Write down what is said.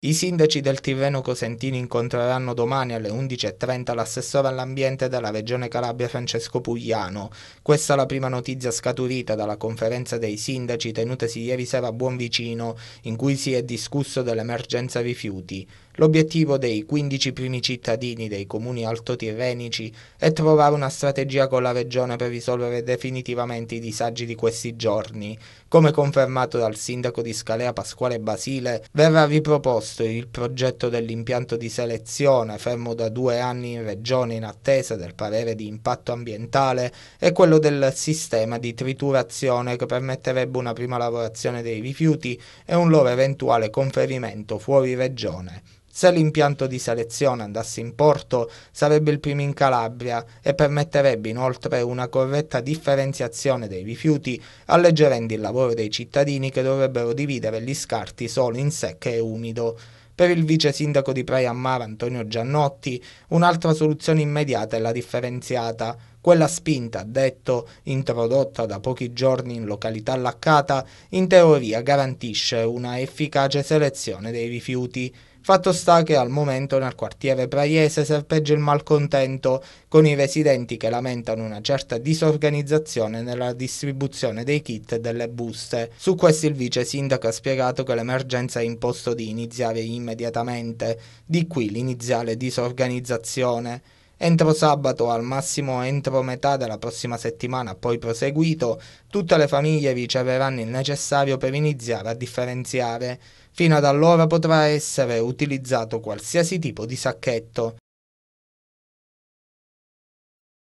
I sindaci del Tirreno Cosentino incontreranno domani alle 11.30 l'assessore all'ambiente della Regione Calabria Francesco Pugliano. Questa è la prima notizia scaturita dalla conferenza dei sindaci tenutasi ieri sera a Buonvicino, in cui si è discusso dell'emergenza rifiuti. L'obiettivo dei 15 primi cittadini dei comuni altotirrenici è trovare una strategia con la Regione per risolvere definitivamente i disagi di questi giorni. Come confermato dal sindaco di Scalea Pasquale Basile, verrà riproposto Coast il progetto dell'impianto di selezione, fermo da due anni in regione in attesa del parere di impatto ambientale, e quello del sistema di triturazione che permetterebbe una prima lavorazione dei rifiuti e un loro eventuale conferimento fuori regione. Se l'impianto di selezione andasse in porto sarebbe il primo in Calabria e permetterebbe inoltre una corretta differenziazione dei rifiuti, alleggerendo il lavoro dei cittadini che dovrebbero dividere gli scarti solo in secche e umido. Per il vice sindaco di Praia Mara Antonio Giannotti, un'altra soluzione immediata è la differenziata. Quella spinta, ha detto, introdotta da pochi giorni in località laccata, in teoria garantisce una efficace selezione dei rifiuti. Fatto sta che al momento nel quartiere Braiese serpeggia il malcontento, con i residenti che lamentano una certa disorganizzazione nella distribuzione dei kit e delle buste. Su questo il vice sindaco ha spiegato che l'emergenza ha imposto di iniziare immediatamente, di qui l'iniziale disorganizzazione entro sabato al massimo entro metà della prossima settimana, poi proseguito, tutte le famiglie riceveranno il necessario per iniziare a differenziare. Fino ad allora potrà essere utilizzato qualsiasi tipo di sacchetto.